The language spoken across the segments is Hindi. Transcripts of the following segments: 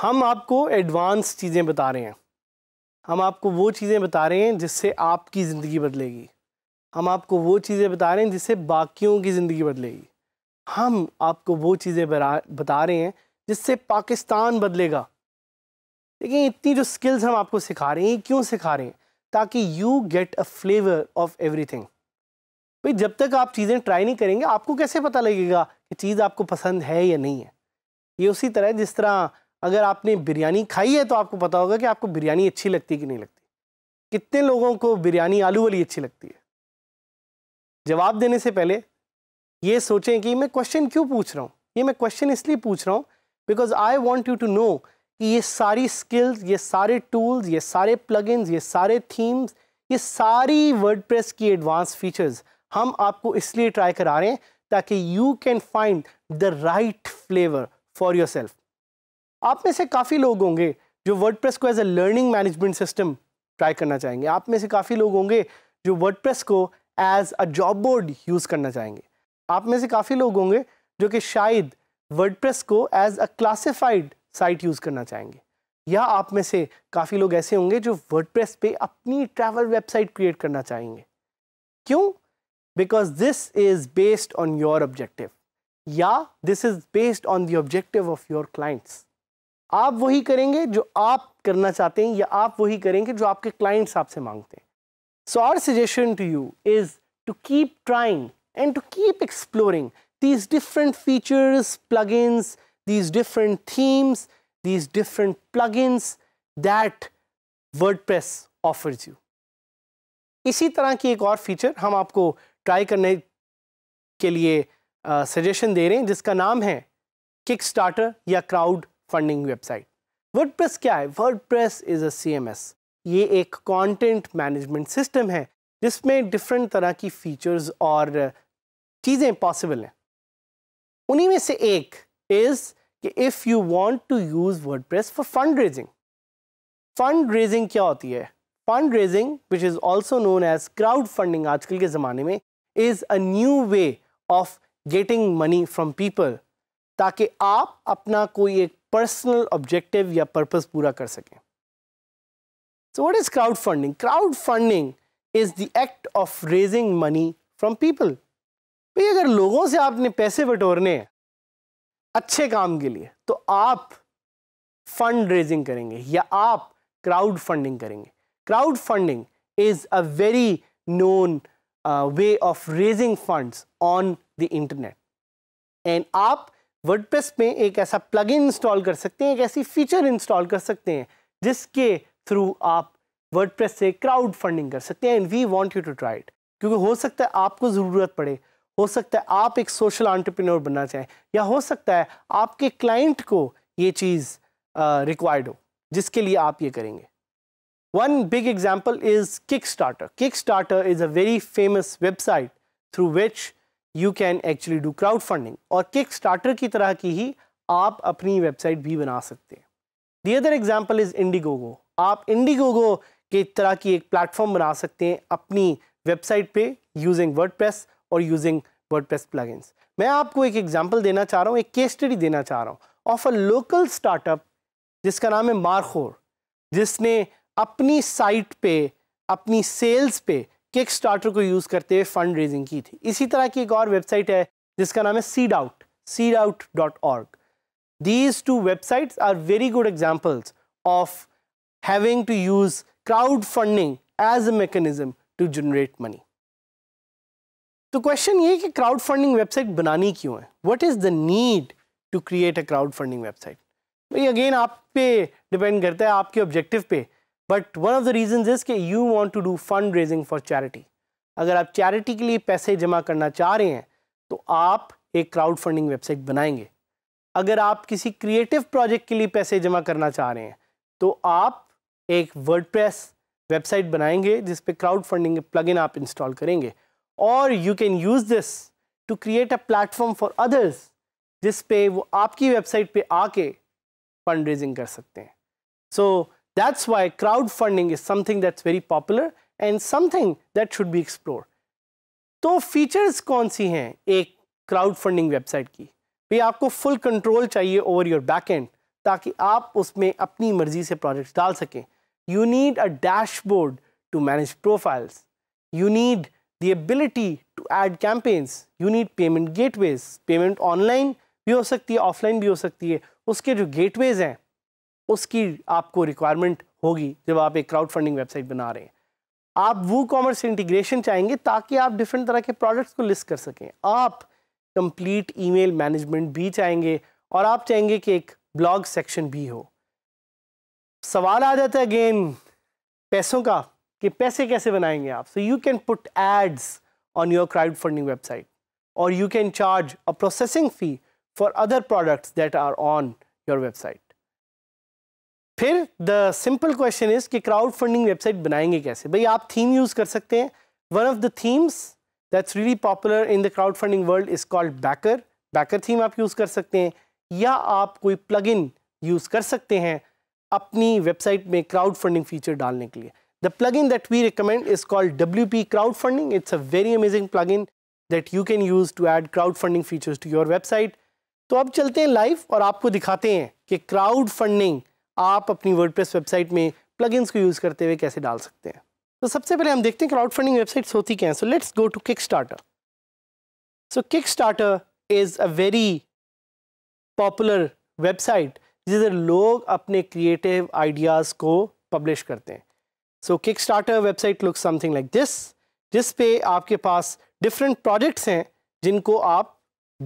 हम आपको एडवांस चीज़ें बता रहे हैं हम आपको वो चीज़ें बता रहे हैं जिससे आपकी ज़िंदगी बदलेगी हम आपको वो चीज़ें बता रहे हैं जिससे बाकियों की ज़िंदगी बदलेगी हम आपको वो चीज़ें बता रहे हैं जिससे पाकिस्तान बदलेगा लेकिन इतनी जो स्किल्स हम आपको सिखा रहे हैं क्यों सिखा रहे हैं ताकि you get a flavour of everything भाई जब तक आप चीज़ें ट्राई नहीं करेंगे आपको कैसे पता लगेगा कि चीज़ आपको पसंद है या नहीं है ये उसी तरह जिस तरह अगर आपने बिरयानी खाई है तो आपको पता होगा कि आपको बिरयानी अच्छी लगती कि नहीं लगती कितने लोगों को बिरयानी आलू वाली अच्छी लगती है जवाब देने से पहले ये सोचें कि मैं क्वेश्चन क्यों पूछ रहा हूँ ये मैं क्वेश्चन इसलिए पूछ रहा हूँ because I want you to know कि ये सारी स्किल्स ये सारे टूल्स ये सारे प्लगइन्स ये सारे थीम्स ये सारी वर्ड की एडवांस फीचर्स हम आपको इसलिए ट्राई करा रहे हैं ताकि you can find the right flavour for yourself आप में से काफ़ी लोग होंगे जो वर्ड को as a learning management system try करना चाहेंगे आप में से काफ़ी लोग होंगे जो वर्ड को as a job board use करना चाहेंगे आप में से काफ़ी लोग होंगे जो कि शायद वर्ड को as a classified site use करना चाहेंगे या आप में से काफ़ी लोग ऐसे होंगे जो वर्ड पे अपनी ट्रैवल वेबसाइट क्रिएट करना चाहेंगे क्यों because this is based on your objective या this is based on the objective of your clients आप वही करेंगे जो आप करना चाहते हैं या आप वही करेंगे जो आपके क्लाइंट्स आपसे मांगते हैं so our suggestion to you is to keep trying and to keep exploring these different features plugins these different themes these different plugins that WordPress offers you इसी तरह की एक और फीचर हम आपको ट्राई करने के लिए सजेशन uh, दे रहे हैं जिसका नाम है किक स्टार्टर या क्राउड फंडिंग वेबसाइट वर्डप्रेस क्या है वर्डप्रेस इज अ एस ये एक कंटेंट मैनेजमेंट सिस्टम है जिसमें डिफरेंट तरह की फीचर्स और चीज़ें पॉसिबल हैं उन्हीं में से एक इज़ कि if you want to use WordPress for fundraising fundraising क्या होती है fundraising which is also known as crowdfunding आजकल के ज़माने में is a new way of getting money from people ताकि आप अपना कोई एक पर्सनल ऑब्जेक्टिव या पर्पस पूरा कर सकें so what is crowd funding crowd funding is the act of raising money from people भाई अगर लोगों से आपने पैसे बटोरने हैं अच्छे काम के लिए तो आप फंड रेजिंग करेंगे या आप क्राउड फंडिंग करेंगे crowd funding is a very known way of raising funds on the internet and आप वर्डप्रेस में एक ऐसा प्लगइन इंस्टॉल कर सकते हैं एक ऐसी फीचर इंस्टॉल कर सकते हैं जिसके थ्रू आप वर्डप्रेस से क्राउड फंडिंग कर सकते हैं and we want you to try it क्योंकि हो सकता है आपको ज़रूरत पड़े हो सकता है आप एक सोशल आंट्रप्रनोर बनना चाहें या हो सकता है आपके क्लाइंट को ये चीज़ रिक्वायर्ड uh, हो जिसके लिए आप ये करेंगे one big example is Kickstarter Kickstarter is a very famous website through which you can actually do crowd funding और किक स्टार्टर की तरह की ही आप अपनी वेबसाइट भी बना सकते हैं the other example is Indiegogo आप इंडिगोगो के तरह की एक प्लेटफॉर्म बना सकते हैं अपनी वेबसाइट पे यूजिंग प्रेस और यूजिंग वर्डप्रेस प्लगइन्स मैं आपको एक एग्जाम्पल देना चाह रहा हूँ एक केस स्टडी देना चाह रहा हूँ ऑफ अ लोकल स्टार्टअप जिसका नाम है मारखोर जिसने अपनी साइट पे अपनी सेल्स पे किक स्टार्टर को यूज़ करते हुए फंड रेजिंग की थी इसी तरह की एक और वेबसाइट है जिसका नाम है seed out seed out dot org these two website are very good examples of having to use crowd funding as a mechanism to generate money तो क्वेश्चन ये कि क्राउड फंडिंग वेबसाइट बनानी क्यों है what is the need to create a crowd funding website भाई अगेन आप पे डिपेंड करता है आपके ऑब्जेक्टिव पे but one of the reason is कि you want to do fund raising for charity अगर आप चैरिटी के लिए पैसे जमा करना चाह रहे हैं तो आप एक क्राउड फंडिंग वेबसाइट बनाएंगे अगर आप किसी क्रिएटिव प्रोजेक्ट के लिए पैसे जमा करना चाह रहे हैं तो आप एक वर्ड वेबसाइट बनाएंगे जिस पे क्राउड फंडिंग प्लगइन आप इंस्टॉल करेंगे और you can use this to create a platform for others जिस पे वो आपकी वेबसाइट पे आके फंड रेजिंग कर सकते हैं so so, That's why crowdfunding is something that's very popular and something that should be explored. तो फीचर्स कौन सी हैं एक क्राउड फंडिंग वेबसाइट की भी आपको फुल कंट्रोल चाहिए ओवर योर बैक एंड ताकि आप उसमें अपनी मर्जी से प्रोजेक्ट्स डाल सकें you need a dashboard to manage profiles you need the ability to add campaigns you need payment gateways payment online भी हो सकती है ऑफलाइन भी हो सकती है उसके जो गेटवेज हैं उसकी आपको रिक्वायरमेंट होगी जब आप एक क्राउड फंडिंग वेबसाइट बना रहे हैं आप वो कॉमर्स इंटीग्रेशन चाहेंगे ताकि आप डिफरेंट तरह के प्रोडक्ट्स को लिस्ट कर सकें आप कंप्लीट ईमेल मैनेजमेंट भी चाहेंगे और आप चाहेंगे कि एक ब्लॉग सेक्शन भी हो सवाल आ जाता है अगेन पैसों का कि पैसे कैसे बनाएंगे आप so you can put ads on your crowd funding website और you can charge a processing fee for other products that are on your website फिर द सिंपल क्वेश्चन इज कि क्राउड फंडिंग वेबसाइट बनाएंगे कैसे भाई आप थीम यूज़ कर सकते हैं one of the themes that's really popular in the crowd funding world is called Backer Backer theme आप यूज़ कर सकते हैं या आप कोई प्लग इन यूज़ कर सकते हैं अपनी वेबसाइट में क्राउड फंडिंग फीचर डालने के लिए the plugin that we recommend is called W P crowd funding it's a very amazing plugin that you can use to add crowd funding features to your website तो अब चलते हैं लाइव और आपको दिखाते हैं कि क्राउड फंडिंग आप अपनी वर्डप्रेस वेबसाइट में प्लगइन्स को यूज़ करते हुए कैसे डाल सकते हैं तो सबसे पहले हम देखते हैं क्राउड फंडिंग वेबसाइट्स होती क्या हैं so let's go to Kickstarter so Kickstarter is a very popular website जिधर लोग अपने क्रिएटिव आइडियाज़ को पब्लिश करते हैं so Kickstarter website look something like this जिस पे आपके पास डिफरेंट प्रोजेक्ट्स हैं जिनको आप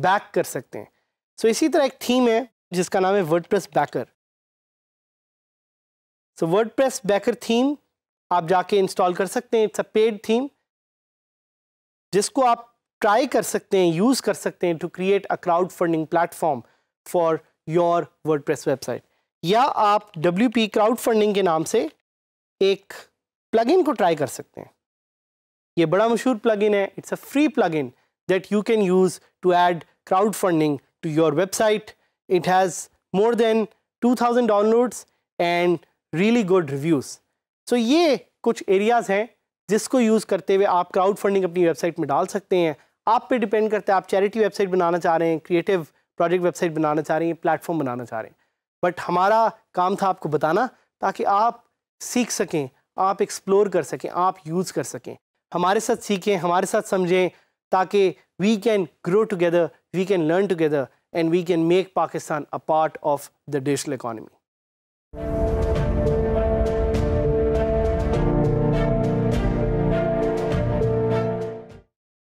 बैक कर सकते हैं सो so, इसी तरह एक थीम है जिसका नाम है word Backer so WordPress Backer theme आप जाके इंस्टॉल कर सकते हैं इट्स अ पेड थीम जिसको आप ट्राई कर सकते हैं यूज़ कर सकते हैं to create a crowd funding platform for your WordPress website या आप डब्ल्यू पी क्राउड फंडिंग के नाम से एक प्लगइन को ट्राई कर सकते हैं ये बड़ा मशहूर प्लगइन है it's a free plugin that you can use to add crowd funding to your website it has more than two thousand downloads and really good reviews so ये कुछ एरियाज़ हैं जिसको यूज़ करते हुए आप क्राउड फंडिंग अपनी वेबसाइट में डाल सकते हैं आप पे डिपेंड करता है आप चैरिटी वेबसाइट बनाना चाह रहे हैं क्रिएटिव प्रोजेक्ट वेबसाइट बनाना चाह रहे हैं प्लेटफॉर्म बनाना चाह रहे हैं बट हमारा काम था आपको बताना ताकि आप सीख सकें आप एक्सप्लोर कर सकें आप यूज़ कर सकें हमारे साथ सीखें हमारे साथ समझें ताकि we can grow together we can learn together and we can make Pakistan a part of the digital economy